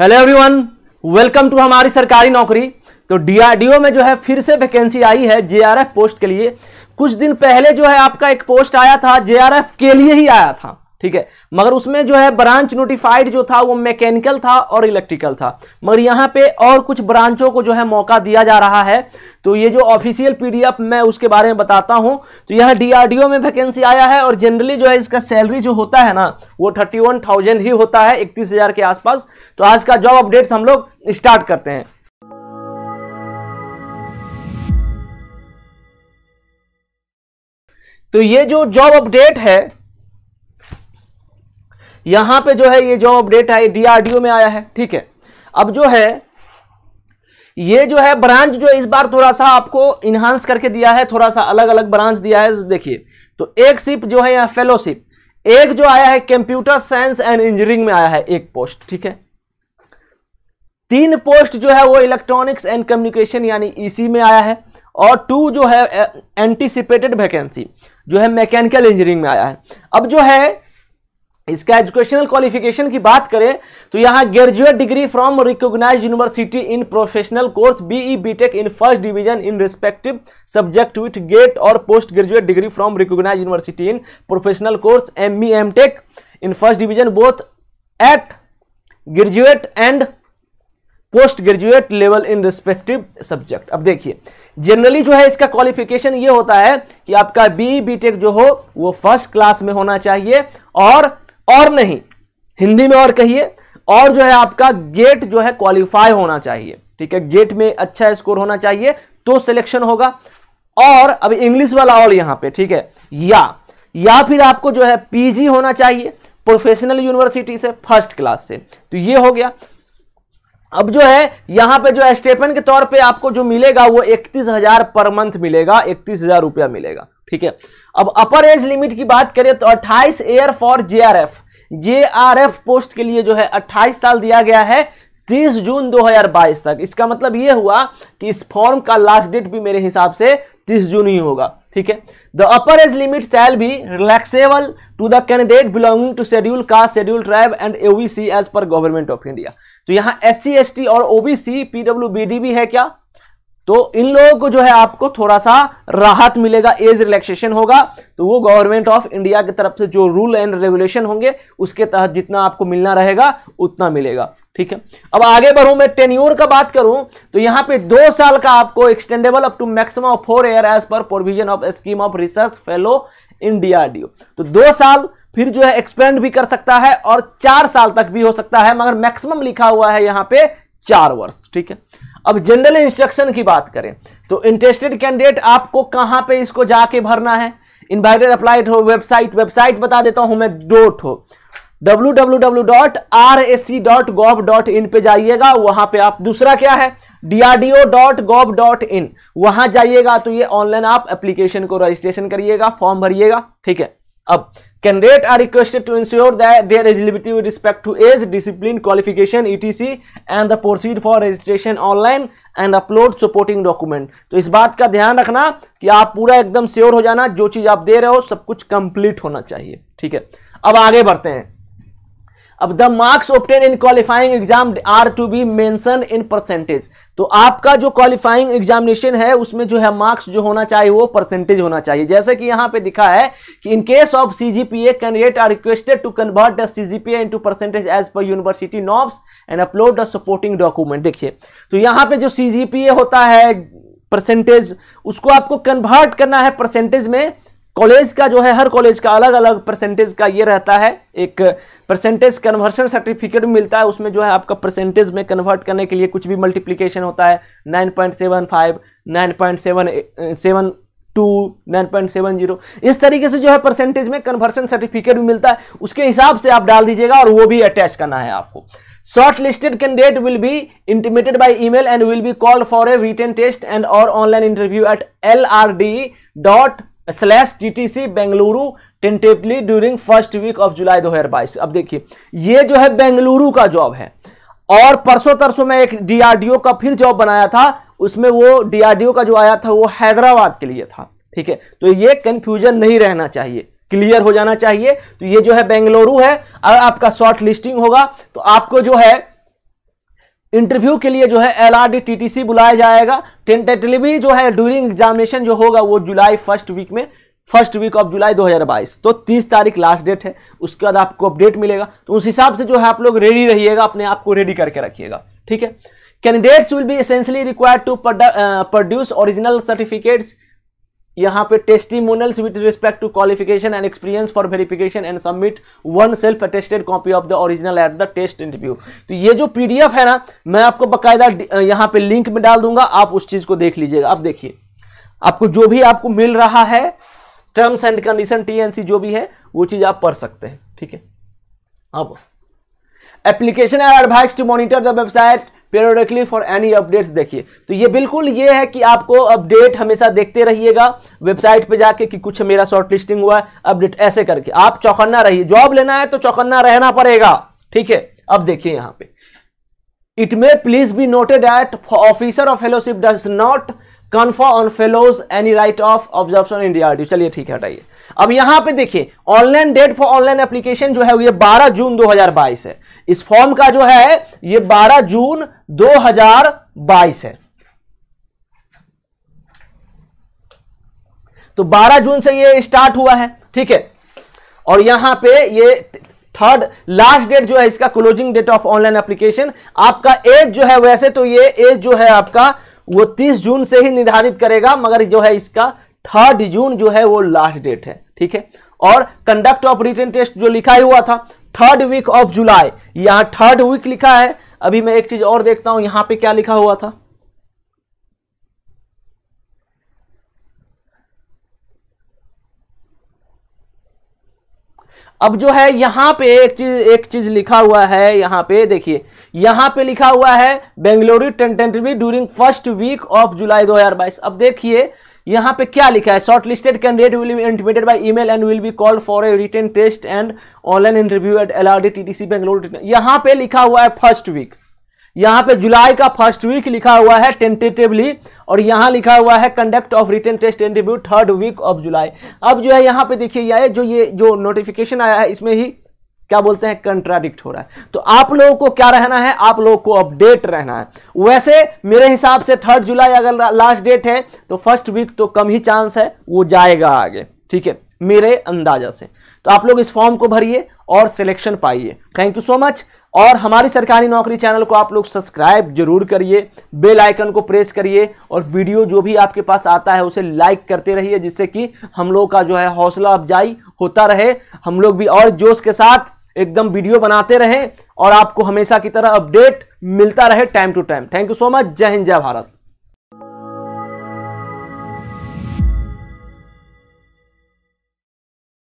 hello everyone welcome to हमारी सरकारी नौकरी तो डीआरडीओ में जो है फिर से वैकेंसी आई है जेआरएफ पोस्ट के लिए कुछ दिन पहले जो है आपका एक पोस्ट आया था जेआरएफ के लिए ही आया था ठीक है मगर उसमें जो है ब्रांच नोटिफाइड जो था वो मैकेनिकल था और इलेक्ट्रिकल था मगर यहाँ पे और कुछ ब्रांचों को जो है मौका दिया जा रहा है तो ये जो ऑफिशियल पीडीएफ मैं उसके बारे में बताता हूँ तो यह डीआरडीओ में वैकेंसी आया है और जनरली जो है इसका सैलरी जो होता है ना वो थर्टी वन थाउजेंड ही होता है इकतीस हजार के आसपास तो आज का जॉब अपडेट्स हम लोग स्टार्ट करते हैं तो ये जो जॉब अपडेट है यहां पे जो है ये जॉब अपडेट है डीआरडीओ में आया है ठीक है अब जो है ये जो है ब्रांच जो इस बार थोड़ा सा आपको इनहांस करके दिया है थोड़ा सा अलग अलग ब्रांच दिया है देखिए तो एक सिप जो है यहां फेलोशिप एक जो आया है कंप्यूटर साइंस एंड इंजीनियरिंग में आया है एक पोस्ट ठीक है तीन पोस्ट जो है वो इलेक्ट्रॉनिक्स एंड कम्युनिकेशन यानी ईसी e में आया है और टू जो है एंटीसिपेटेड वैकेंसी जो है मैकेनिकल इंजीनियरिंग में आया है अब जो है इसका एजुकेशनल क्वालिफिकेशन की बात करें तो यहाँ graduate degree from recognised university in professional course BE B Tech in first division in respective subject with GATE और post graduate degree from recognised university in professional course M E M Tech in first division both at graduate and post graduate level in respective subject अब देखिए generally जो है इसका qualification ये होता है कि आपका बी बी टेक जो हो वो फर्स्ट क्लास में होना चाहिए और और नहीं हिंदी में और कहिए और जो है आपका गेट जो है क्वालिफाई होना चाहिए ठीक है गेट में अच्छा स्कोर होना चाहिए तो सिलेक्शन होगा और अब इंग्लिश वाला और यहां पे ठीक है या या फिर आपको जो है पीजी होना चाहिए प्रोफेशनल यूनिवर्सिटी से फर्स्ट क्लास से तो ये हो गया अब जो है यहां पे जो स्टेपन के तौर पे आपको जो मिलेगा वो इकतीस हजार पर मंथ मिलेगा इकतीस हजार रुपया मिलेगा ठीक है अब अपर एज लिमिट की बात करें तो अट्ठाईस year for J F post के लिए जो है 28 साल दिया गया है 30 जून 2022 तक इसका मतलब ये हुआ कि इस फॉर्म का लास्ट डेट भी मेरे हिसाब से 30 जून ही होगा ठीक है the upper age limit shall be relaxable to the candidate belonging to schedule caste schedule tribe and AVC as per government of India तो यहाँ एस सी और ओबीसी पीडब्ल्यू भी है क्या तो इन लोगों को जो है आपको थोड़ा सा राहत मिलेगा एज रिलैक्सेशन होगा तो वो गवर्नमेंट ऑफ इंडिया की तरफ से जो रूल एंड रेगुलेशन होंगे उसके तहत जितना आपको मिलना रहेगा उतना मिलेगा ठीक है अब आगे बढ़ूं मैं टेन्योर का बात करूं तो यहां पे दो साल का आपको extendable up to maximum four year as per provision of scheme of research fellow in the तो दो साल फिर जो है एक्सपेंड भी कर सकता है और चार साल तक भी हो सकता है मगर मैक्सिमम लिखा हुआ है यहां पर चार वर्ष ठीक है अब जनरल इंस्ट्रक्शन की बात करें तो इंटरेस्टेड कैंडिडेट आपको कहां पे इसको जाके भरना है इनवाइटेड अप्लाइड हो वेबसाइट वेबसाइट बता देता हूं मैं डोट हो W W W dot R S C dot gov dot in पे जाइएगा वहां पे आप दूसरा क्या है DRDO dot gov dot in वहां जाइएगा तो ये ऑनलाइन आप एप्लीकेशन को रजिस्ट्रेशन करिएगा फॉर्म भरिएगा ठीक है अब candidate are requested to ensure that their eligibility with respect to age discipline qualification etc and the proceed for registration online and upload supporting document तो इस बात का ध्यान रखना कि आप पूरा एकदम श्योर हो जाना जो चीज आप दे रहे हो सब कुछ कंप्लीट होना चाहिए ठीक है अब आगे बढ़ते हैं अब the marks obtain in qualifying exam are to be mention in percentage तो आपका जो क्वालिफाइंग एग्जामिनेशन है उसमें जो है मार्क्स जो होना चाहिए वो परसेंटेज होना चाहिए जैसे कि यहां पे दिखा है कि in case of CGPA candidate are requested to convert the CGPA into percentage as per university norms and upload the supporting document देखिए तो यहां पर जो सी जी पी ए होता है परसेंटेज उसको आपको कन्वर्ट करना है परसेंटेज में कॉलेज का जो है हर कॉलेज का अलग अलग परसेंटेज का ये रहता है एक परसेंटेज कन्वर्शन सर्टिफिकेट मिलता है उसमें जो है आपका परसेंटेज में कन्वर्ट करने के लिए कुछ भी मल्टीप्लीकेशन होता है nine point seven five nine point seven seven two nine point seven zero इस तरीके से जो है परसेंटेज में कन्वर्सन सर्टिफिकेट भी मिलता है उसके हिसाब से आप डाल दीजिएगा और वो भी अटैच करना है आपको shortlisted candidate will be intimated by email and will be called for a written test and और online interview at L R D dot slash TTC Bengaluru tentatively during first week of July 2022 अब देखिए ये जो है बेंगलुरु का job है और परसों तरसों में एक डीआरडीओ का फिर जॉब बनाया था उसमें वो डीआरडीओ का जो आया था वो हैदराबाद के लिए था ठीक है तो ये कंफ्यूजन नहीं रहना चाहिए क्लियर हो जाना चाहिए तो ये जो है बेंगलुरु है अगर आपका शॉर्ट लिस्टिंग होगा तो आपको जो है इंटरव्यू के लिए जो है L R D T T C बुलाया जाएगा टेंटेटिवली जो है ड्यूरिंग एग्जामिनेशन जो होगा वो जुलाई फर्स्ट वीक में फर्स्ट वीक ऑफ जुलाई 2022 तो 30 तारीख लास्ट डेट है उसके बाद आपको अपडेट मिलेगा तो उस हिसाब से जो है आप लोग रेडी रहिएगा अपने आप को रेडी करके रखिएगा ठीक है candidates will be essentially required to produce original certificates यहाँ पे testimonials with respect to qualification and experience for verification and submit one self attested copy of the original at the test interview तो ये जो PDF है ना मैं आपको बकायदा यहाँ पे लिंक में डाल दूंगा आप उस चीज को देख लीजिएगा आप देखिए आपको जो भी आपको मिल रहा है टर्म्स एंड कंडीशन टी जो भी है वो चीज आप पढ़ सकते हैं ठीक है अब application are advise to monitor the website periodically for any updates देखिए तो ये बिल्कुल ये है कि आपको अपडेट हमेशा देखते रहिएगा वेबसाइट पे जाके कि कुछ मेरा शॉर्ट लिस्टिंग हुआ है अपडेट ऐसे करके आप चौकन्ना रहिए जॉब लेना है तो चौकन्ना रहना पड़ेगा ठीक है अब देखिए यहाँ पे it may please be noted at officer of fellowship does not confer on fellows any right of observation in the चलिए ठीक है हटाइए अब यहां पे देखिए online date for online application जो है ये 12 जून 2022 है इस फॉर्म का जो है ये 12 जून 2022 है तो 12 जून से ये स्टार्ट हुआ है ठीक है और यहां पे ये थर्ड लास्ट डेट जो है इसका closing date of online application आपका एज जो है वैसे तो ये एज जो है आपका वो तीस जून से ही निर्धारित करेगा मगर जो है इसका थर्ड जून जो है वो लास्ट डेट है ठीक है और कंडक्ट ऑफ रिटर्न टेस्ट जो लिखा ही हुआ था थर्ड वीक ऑफ जुलाई यहाँ थर्ड वीक लिखा है अभी मैं एक चीज और देखता हूं यहाँ पे क्या लिखा हुआ था अब जो है यहां पे एक चीज एक चीज लिखा हुआ है यहां पे देखिए यहां पे लिखा हुआ है Bengaluru tentatively during first week of July 2022 अब देखिए यहां पे क्या लिखा है shortlisted candidate will be intimated by email and will be called for a written test and online interview at L R D T T C Bengaluru यहां पर लिखा हुआ है फर्स्ट वीक यहां पे जुलाई का फर्स्ट वीक लिखा हुआ है टेंटेटिवली और यहां लिखा हुआ है conduct of written test review third week of July अब जो है यहां पे देखिए यह जो ये जो नोटिफिकेशन आया है इसमें ही क्या बोलते हैं कंट्राडिक्ट हो रहा है तो आप लोगों को क्या रहना है आप लोगों को अपडेट रहना है वैसे मेरे हिसाब से थर्ड जुलाई अगर लास्ट डेट है तो फर्स्ट वीक तो कम ही चांस है वो जाएगा आगे ठीक है मेरे अंदाजा से तो आप लोग इस फॉर्म को भरिए और सिलेक्शन पाइए थैंक यू सो मच और हमारी सरकारी नौकरी चैनल को आप लोग सब्सक्राइब जरूर करिए बेल आइकन को प्रेस करिए और वीडियो जो भी आपके पास आता है उसे लाइक करते रहिए जिससे कि हम लोग का जो है हौसला अफजाई होता रहे हम लोग भी और जोश के साथ एकदम वीडियो बनाते रहें और आपको हमेशा की तरह अपडेट मिलता रहे time to time thank you so much जय हिंद जय भारत